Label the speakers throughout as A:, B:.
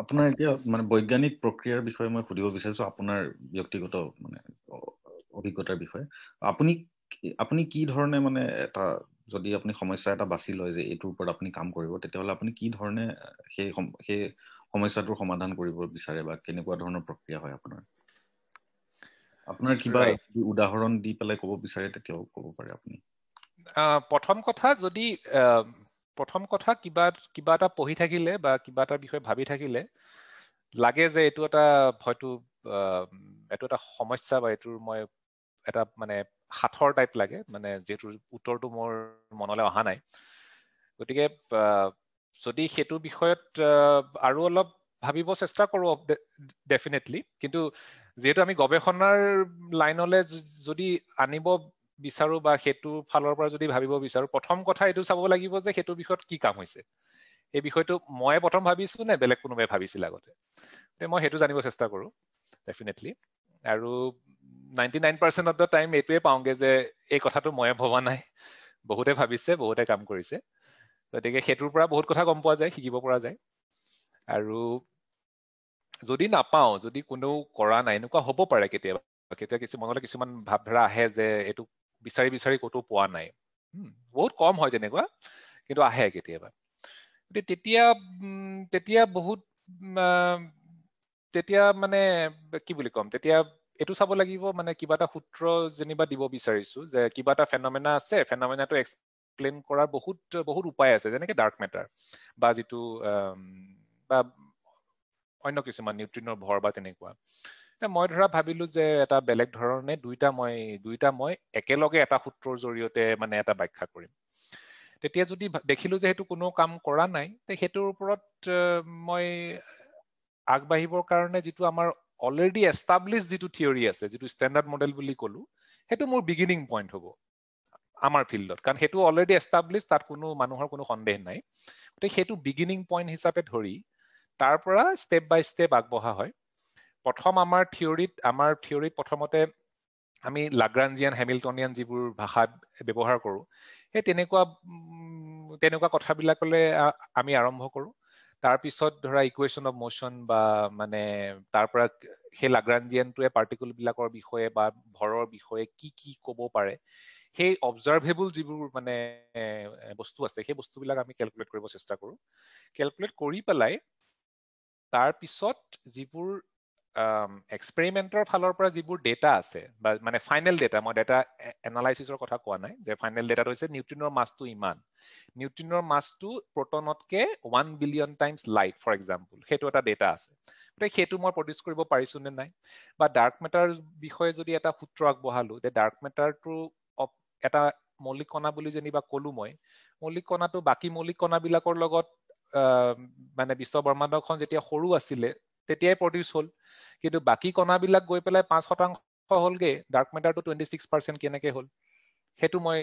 A: আপোনাৰ এতিয়া মানে বৈজ্ঞানিক প্ৰক্ৰিয়াৰ বিষয়ে মই সুধিব বিচাৰিছো আপোনাৰ ব্যক্তিগত মানে অভিজ্ঞতাৰ বিষয়ে আপুনি আপুনি কি ধৰণে মানে এটা যদি আপুনি সমস্যা এটা বাছি লয় যে এইটোৰ ওপৰত আপুনি কাম কৰিব তেতিয়াহ'লে আপুনি কি ধৰণে সেই সেই সমস্যাটোৰ সমাধান কৰিব বিচাৰে বা কেনেকুৱা ধৰণৰ প্ৰক্ৰিয়া হয় আপোনাৰ আপোনাৰ কিবা উদাহৰণ দি পেলাই ক'ব বিচাৰে তেতিয়াও ক'ব পাৰে আপুনি
B: প্ৰথম কথা যদি প্ৰথম কথা কিবা কিবা এটা পঢ়ি থাকিলে বা কিবা এটা বিষয়ে ভাবি থাকিলে লাগে যে এইটো এটা হয়তো এইটো এটা সমস্যা বা এইটোৰ মই এটা মানে সাঁথৰ টাইপ লাগে মানে যিহেতু উত্তৰটো মোৰ মনলৈ অহা নাই গতিকে যদি সেইটো বিষয়ত আৰু অলপ ভাবিব চেষ্টা কৰোঁ ডেফিনেটলি কিন্তু যিহেতু আমি গৱেষণাৰ লাইনলৈ যদি আনিব বিচাৰো বা সেইটো ফালৰ পৰা যদি ভাবিব বিচাৰো প্ৰথম কথা এইটো চাব লাগিব যে সেইটো বিষয়ত কি কাম হৈছে এই বিষয়টো মই প্ৰথম ভাবিছোঁ নে বেলেগ কোনোবাই ভাবিছিল আগতে মই সেইটো জানিব চেষ্টা কৰোঁ ডেফিনেটলি আৰু ninety nine percent of the time এইটোৱে পাওঁগৈ যে এই কথাটো ময়ে ভবা নাই বহুতে ভাবিছে বহুতে কাম কৰিছে গতিকে সেইটোৰ পৰা বহুত কথা গম পোৱা যায় শিকিব পৰা যায় আৰু যদি নাপাওঁ যদি কোনেও কৰা নাই এনেকুৱা হ'ব পাৰে কেতিয়াবা কেতিয়াবা কিছু মনলৈ কিছুমান ভাৱধাৰা আহে যে এইটো বিচাৰি বিচাৰি ক'তো পোৱা নাই বহুত কম হয় তেনেকুৱা কিন্তু আহে কেতিয়াবা গতিকে তেতিয়া তেতিয়া বহুত তেতিয়া মানে কি বুলি ক'ম তেতিয়া এইটো চাব লাগিব মানে কিবা এটা সূত্ৰ যেনিবা দিব বিচাৰিছো যে কিবা এটা ফেনমেনা আছে ফেনমেনাটো এক্সপ্লেইন কৰাৰ বহুত বহুত উপায় আছে যেনেকৈ ডাৰ্ক মেটাৰ বা যিটো বা অন্য কিছুমান নিউট্ৰিনৰ ভৰ বা তেনেকুৱা মই ধৰা ভাবিলো যে এটা বেলেগ ধৰণে দুইটা মই দুইটা মই একেলগে এটা সূত্ৰৰ জৰিয়তে মানে এটা ব্যাখ্যা কৰিম তেতিয়া যদি দেখিলো যে সেইটো কোনো কাম কৰা নাই সেইটোৰ ওপৰত মই আগবাঢ়িবৰ কাৰণে যিটো আমাৰ অলৰেডি এষ্টাব্লিছ যিটো থিয়ৰী আছে যিটো ষ্টেণ্ডাৰ্ড মডেল বুলি ক'লো সেইটো মোৰ বিগিনিং পইণ্ট হ'ব আমাৰ ফিল্ডত কাৰণ সেইটো অলৰেডি এষ্টাব্লিছ তাত কোনো মানুহৰ কোনো সন্দেহ নাই গতিকে সেইটো বিগিনিং পইণ্ট হিচাপে ধৰি তাৰ পৰা ষ্টেপ বাই ষ্টেপ আগবঢ়া হয় প্ৰথম আমাৰ থিয়ৰিত আমাৰ থিয়ৰিত প্ৰথমতে আমি লাগ্ৰাঞ্জিয়ান হেমিলটনিয়ান যিবোৰ ভাষা ব্যৱহাৰ কৰোঁ সেই তেনেকুৱা তেনেকুৱা কথাবিলাকলৈ আমি আৰম্ভ কৰোঁ তাৰপিছত ধৰা ইকুৱেশ্যন অফ মোশ্যন বা মানে তাৰ পৰা সেই লাগ্ৰাঞ্জিয়ানটোৱে পাৰ্টিকুলবিলাকৰ বিষয়ে বা ভৰৰ বিষয়ে কি কি ক'ব পাৰে সেই অবজাৰ্ভেবল যিবোৰ মানে বস্তু আছে সেই বস্তুবিলাক আমি কেলকুলেট কৰিব চেষ্টা কৰোঁ কেলকুলেট কৰি পেলাই তাৰপিছত যিবোৰ এক্সপেৰিমেণ্টৰ ফালৰ পৰা যিবোৰ ডেটা আছে বা মানে ফাইনেল ডেটা মই ডেটা এনালাইচিছৰ কথা কোৱা নাই যে ফাইনেল ডেটাটো হৈছে নিউট্ৰিনৰ মাছটো ইমান নিউট্ৰিনৰ মাছটো প্ৰটনতকে one billion times light for example সেইটো এটা ডেটা আছে গতিকে সেইটো মই প্ৰডিউচ কৰিব পাৰিছো নে নাই বা ডাৰ্ক মেটাৰ বিষয়ে যদি এটা সূত্ৰ আগবঢ়ালো যে ডাৰ্ক মেটাৰটো এটা মৌলিক কণা বুলি যেনিবা কলো মই মৌলিক কণাটো বাকী মৌলিক কণাবিলাকৰ লগত মানে বিশ্ব ব্ৰহ্মাণ্ডখন যেতিয়া সৰু আছিলে তেতিয়াই প্ৰডিউচ হ'ল কিন্তু বাকী কণাবিলাক গৈ পেলাই পাঁচ শতাংশ হ'লগে ডাৰ্ক মেটাৰটো টুৱেণ্টি ছিক্স পাৰ্চেণ্ট কেনেকে হ'ল সেইটো মই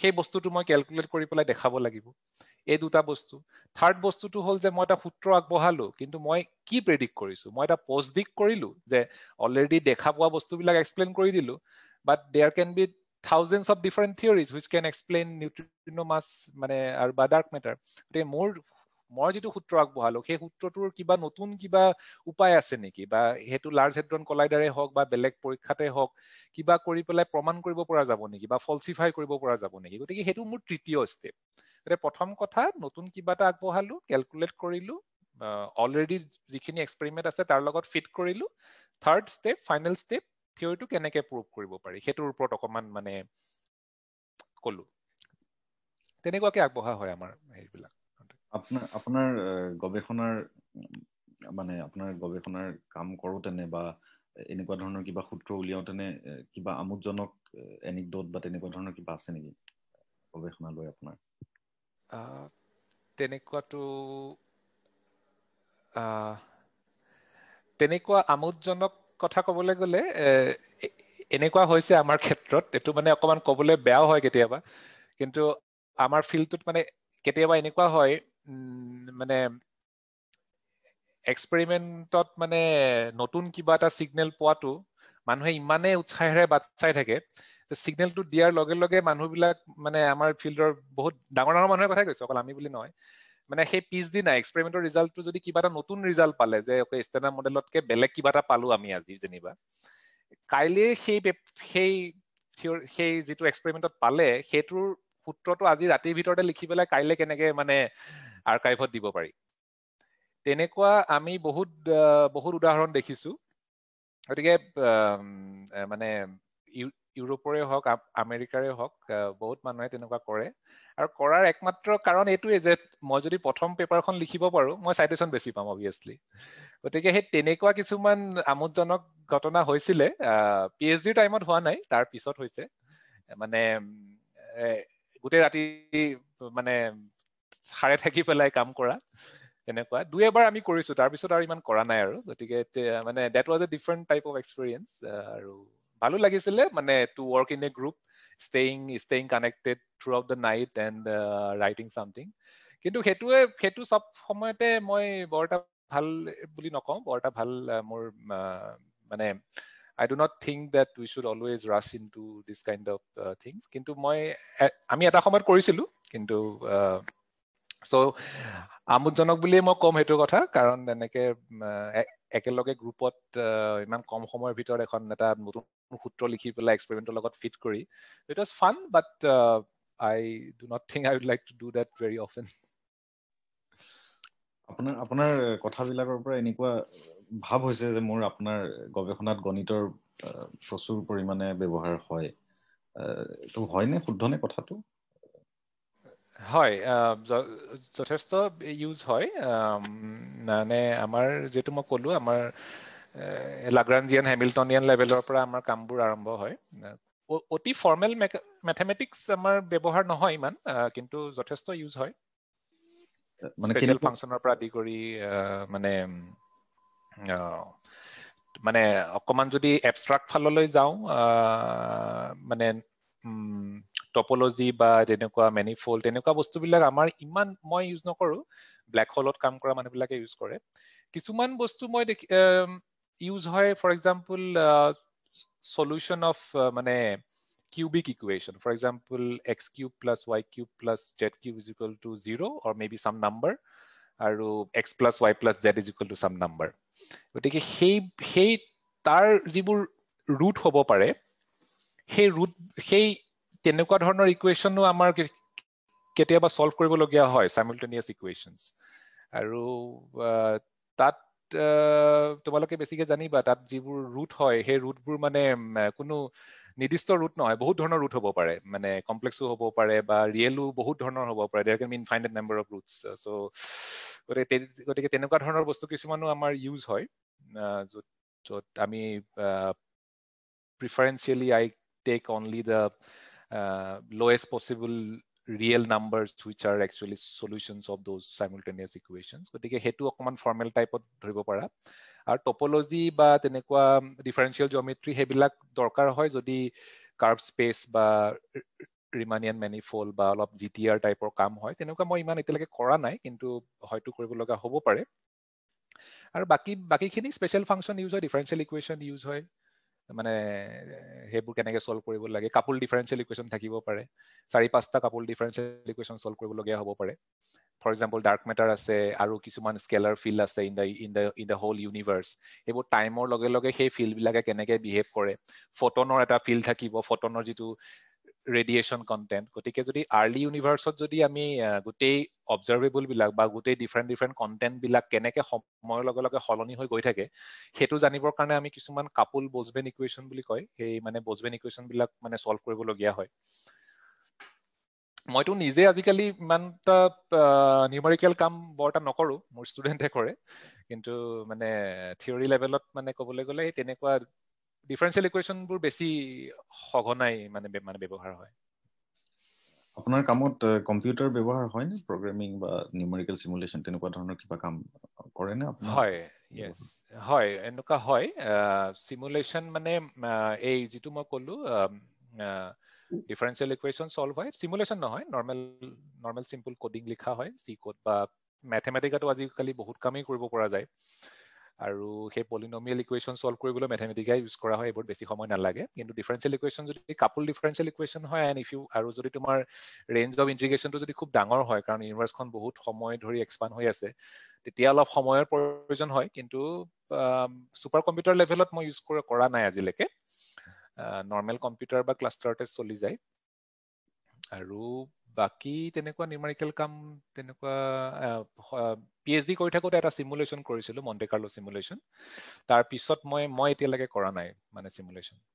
B: সেই বস্তুটো মই কেলকুলেট কৰি পেলাই দেখাব লাগিব এই দুটা বস্তু থাৰ্ড বস্তুটো হ'ল যে মই এটা সূত্ৰ আগবঢ়ালো কিন্তু মই কি প্ৰেডিক্ট কৰিছো মই এটা পজডিক কৰিলো যে অলৰেডি দেখা পোৱা বস্তুবিলাক এক্সপ্লেইন কৰি দিলো but there can be thousands of different theories which can explain neutrino mass মানে আৰু বা ডাৰ্ক মেটাৰ গতিকে মোৰ মই যিটো সূত্ৰ আগবঢ়ালো সেই সূত্ৰটোৰ কিবা নতুন কিবা উপায় আছে নেকি বা সেইটো লাৰ্জ হেড্ৰন কলাইডাৰে হওক বা বেলেগ পৰীক্ষাতে হওক কিবা কৰি পেলাই প্ৰমাণ কৰিব পৰা যাব নেকি বা ফলচিফাই কৰিব পৰা যাব নেকি গতিকে সেইটো মোৰ তৃতীয় ষ্টেপ প্ৰথম কথা নতুন কিবা এটা আগবঢ়ালো কেলকুলেট কৰিলো অলৰেডি যিখিনি এক্সপেৰিমেণ্ট আছে তাৰ লগত ফিট কৰিলো থাৰ্ড ষ্টেপ ফাইনেল ষ্টেপ থিয়ৰিটো কেনেকে প্ৰুভ কৰিব পাৰি সেইটোৰ ওপৰত অকণমান মানে কলো তেনেকুৱাকে আগবঢ়া হয় আমাৰ হেৰিবিলাক
A: আপোনাৰ আপোনাৰ গৱেষণাৰ মানে আপোনাৰ গৱেষণাৰ কাম কৰোঁতেনে বা এনেকুৱা ধৰণৰ কিবা সূত্ৰ উলিয়াওঁতেনে কিবা আমোদজনক এনিকডট ধৰণৰ কিবা আছে নেকি গৱেষণা
B: লৈ আপোনাৰ তেনেকুৱাটো তেনেকুৱা আমোদজনক কথা ক'বলৈ গ'লে এনেকুৱা হৈছে আমাৰ ক্ষেত্ৰত এইটো মানে অকণমান ক'বলৈ বেয়াও হয় কেতিয়াবা কিন্তু আমাৰ ফিল্ডটোত মানে কেতিয়াবা এনেকুৱা হয় মানে এক্সপেৰিমেণ্টত মানে নতুন কিবা এটা ছিগনেল পোৱাটো মানুহে ইমানেই উৎসাহেৰে বাট চাই থাকে ছিগনেলটো দিয়াৰ লগে লগে মানুহবিলাক মানে আমাৰ ফিল্ডৰ বহুত ডাঙৰ ডাঙৰ মানুহে কথাই কৈছে অকল আমি বুলি নহয় মানে সেই পিছদিনাই এক্সপেৰিমেণ্টৰ ৰিজাল্টটো যদি কিবা এটা নতুন ৰিজাল্ট পালে যে ষ্টেণ্ডাৰ মডেলতকে বেলেগ কিবা এটা পালো আমি আজি যেনিবা কাইলৈ সেই সেই সেই যিটো এক্সপেৰিমেণ্টত পালে সেইটোৰ সূত্ৰটো আজি ৰাতিৰ ভিতৰতে লিখি পেলাই কাইলৈ কেনেকে মানে আৰ্কাইভত দিব পাৰি তেনেকুৱা আমি বহুত বহুত উদাহৰণ দেখিছো গতিকে মানে ইউৰোপৰে হওক আমেৰিকাৰে হওক বহুত মানুহে তেনেকুৱা কৰে আৰু কৰাৰ একমাত্ৰ কাৰণ এইটোৱেই যে মই যদি প্ৰথম পেপাৰখন লিখিব পাৰোঁ মই চাইটেশ্যন বেছি পাম অভিয়াছলি গতিকে সেই তেনেকুৱা কিছুমান আমোদজনক ঘটনা হৈছিলে পি এইচ ডিৰ টাইমত হোৱা নাই তাৰ পিছত হৈছে মানে গোটেই ৰাতি মানে সাৰে থাকি পেলাই কাম কৰা তেনেকুৱা দুই এবাৰ আমি কৰিছোঁ তাৰপিছত আৰু ইমান কৰা নাই আৰু গতিকে মানে that was a different type of experience আৰু ভালো লাগিছিলে মানে to work in a group staying staying connected throughout the night and writing something কিন্তু সেইটোৱে সেইটো চব সময়তে মই বৰ এটা ভাল বুলি নকওঁ বৰ এটা ভাল মোৰ মানে I do not think that we should always rush into this kind of things কিন্তু মই আমি এটা সময়ত কৰিছিলোঁ কিন্তু চ' আমোদজনক বুলিয়েই মই ক'ম সেইটো কথা কাৰণ এনেকে একেলগে গ্ৰুপত ইমান কম সময়ৰ ভিতৰত এখন এটা নতুন সূত্ৰ লিখি পেলাই এক্সপেৰিমেণ্টৰ লগত ফিট কৰি it was fun but I do not think I would like to do that very often আপোনাৰ
A: আপোনাৰ কথাবিলাকৰ পৰা এনেকুৱা ভাৱ হৈছে যে মোৰ আপোনাৰ গৱেষণাত গণিতৰ প্ৰচুৰ পৰিমাণে ব্যৱহাৰ হয় এইটো হয়নে শুদ্ধনে কথাটো
B: হয় যথেষ্ট ইউজ হয় মানে আমাৰ যিটো মই ক'লো আমাৰ লাগ্ৰাঞ্জিয়ান হেমিলটনিয়ান লেভেলৰ পৰা আমাৰ কামবোৰ আৰম্ভ হয় অতি ফৰ্মেল মেথেমেটিক্স আমাৰ ব্যৱহাৰ নহয় ইমান কিন্তু যথেষ্ট ইউজ হয় ফাংচনৰ পৰা আদি কৰি মানে মানে অকণমান যদি এবষ্ট্ৰাক্ট ফাললৈ যাওঁ মানে টপলজি বা তেনেকুৱা মেনিফল্ড তেনেকুৱা বস্তুবিলাক আমাৰ ইমান মই ইউজ নকৰোঁ ব্লেক হলত কাম কৰা মানুহবিলাকে ইউজ কৰে কিছুমান বস্তু মই দেখি ইউজ হয় ফৰ এক্সাম্পল চলিউশ্যন অফ মানে cubic equation for example x cube plus y cube plus z cube is equal to zero' or may be some number আৰু x plus y plus z is equal to some number গতিকে সেই সেই তাৰ যিবোৰ root হ'ব পাৰে সেই root সেই তেনেকুৱা ধৰণৰ ইকুৱেশ্যনো আমাৰ কেতিয়াবা চল্ভ কৰিবলগীয়া হয় চাইমিলটেনিয়াছ ইকুৱেশ্যনছ আৰু তাত তোমালোকে বেছিকে জানিবা তাত যিবোৰ ৰুট হয় সেই ৰুটবোৰ মানে কোনো নিৰ্দিষ্ট ৰুট নহয় বহুত ধৰণৰ ৰুট হ'ব পাৰে মানে কমপ্লেক্সো হ'ব পাৰে বা ৰিয়েলো বহুত ধৰণৰ হ'ব পাৰে there can mean finite number of roots so' গতিকে গতিকে তেনেকুৱা ধৰণৰ বস্তু কিছুমানো আমাৰ ইউজ হয় য'ত য'ত আমি প্ৰিফাৰেঞ্চিয়েলি আই take only the uh, lowest possible real numbers which are actually solutions of those simultaneous equations গতিকে সেইটো অকণমান ফৰ্মেল টাইপত ধৰিব পাৰা আৰু টপলজি বা তেনেকুৱা ডিফাৰেঞ্চিয়েল জিঅমেট্ৰি সেইবিলাক দৰকাৰ হয় যদি কাৰ্ভ স্পেচ বা ৰিমানিয়ান মেনিফল বা অলপ জি টি আৰ টাইপৰ কাম হয় তেনেকুৱা মই ইমান এতিয়ালৈকে কৰা নাই কিন্তু হয়তো কৰিব লগা হ'ব পাৰে আৰু বাকী বাকীখিনি স্পেচিয়েল ফাংচন ইউজ হয় ডিফাৰেঞ্চিয়েল ইকুৱেশ্যন ইউজ হয় মানে সেইবোৰ কেনেকে চল্ভ কৰিব লাগে কাপোল ডিফাৰেঞ্চিয়েল ইকুৱেশ্যন থাকিব পাৰে চাৰি পাঁচটা কাপোল ডিফাৰেঞ্চিয়েল ইকুৱেশ্যন চল্ভ কৰিবলগীয়া হ'ব পাৰে ফৰ এক্সাম্পল ডাৰ্ক মেটাৰ আছে আৰু কিছুমান স্কেলাৰ ফিল্ড আছে in the in the in the whole universe সেইবোৰ টাইমৰ লগে লগে সেই ফিল্ডবিলাকে কেনেকে বিহেভ কৰে ফটনৰ এটা ফিল্ড থাকিব ফটনৰ যিটো ৰেডিয়েশ্যন কণ্টেণ্ট গতিকে যদি আৰ্লি ইউনিভাৰ্চত যদি আমি গোটেই অবজাৰ্ভেবলবিলাক বা গোটেই ডিফাৰেণ্ট ডিফাৰেণ্ট কণ্টেণ্টবিলাক কেনেকৈ সময়ৰ লগে লগে সলনি হৈ গৈ থাকে সেইটো জানিবৰ কাৰণে আমি কিছুমান কাপোল বজবেন ইকুৱেশ্যন বুলি কয় সেই মানে বজবেন ইকুৱেশ্যনবিলাক মানে চল্ভ কৰিবলগীয়া হয় মইতো নিজে আজিকালি ইমান এটা নিউমাৰিকেল কাম বৰ এটা নকৰোঁ মোৰ ষ্টুডেণ্টে কৰে কিন্তু মানে থিয়ৰী লেভেলত মানে ক'বলৈ গ'লে তেনেকুৱা ডিফাৰেনশ্বিয়েল ইকুৱেশ্যনবোৰ বেছি সঘনাই মানে মানে ব্যৱহাৰ হয়
A: আপোনাৰ কামত কম্পিউটাৰ ব্যৱহাৰ হয় নে প্ৰগ্ৰেমিং বা নিউমেৰিকেল চিমুলেশ্যন তেনেকুৱা ধৰণৰ কিবা কাম কৰে
B: নে আপুনি হয় ইয়েছ হয় এনেকুৱা হয় চিমুলেশ্যন মানে এই যিটো মই ক'লোঁ ডিফাৰেঞ্চিয়েল ইকুৱেশ্যন চল্ভ হয় চিমুলেশ্যন নহয় নৰ্মেল নৰ্মেল চিম্পল কডিং লিখা হয় চি কোড বা মেথমেটিকাটো আজিকালি বহুত কামেই কৰিব পৰা যায় আৰু সেই পলিনমিয়েল ইকুৱেশ্যন চল্ভ কৰিবলৈ মেথেমেটিকাই ইউজ কৰা হয় এইবোৰ বেছি সময় নালাগে কিন্তু ডিফাৰেঞ্চিয়েল ইকুৱেশ্যন যদি কাপোল ডিফাৰেঞ্চিয়েল ইকুৱেশ্যন হয় এণ্ড ইফ ইউ আৰু যদি তোমাৰ ৰেঞ্জ অফ ইণ্টিগ্ৰেশ্যনটো যদি খুব ডাঙৰ হয় কাৰণ ইউনিভাৰ্চখন বহুত সময় ধৰি এক্সপাণ্ড হৈ আছে তেতিয়া অলপ সময়ৰ প্ৰয়োজন হয় কিন্তু ছুপাৰ কম্পিউটাৰ লেভেলত মই ইউজ কৰা নাই আজিলৈকে নৰ্মেল কম্পিউটাৰ বা ক্লাষ্টাৰতে চলি যায় আৰু বাকী তেনেকুৱা নিউমাৰিকেল কাম তেনেকুৱা পি এইচ ডি কৰি থাকোঁতে এটা চিমুলেশ্যন কৰিছিলোঁ মণ্টেকাৰ্লো চিমুলেশ্যন তাৰপিছত মই মই এতিয়ালৈকে কৰা নাই মানে চিমুলেশ্যন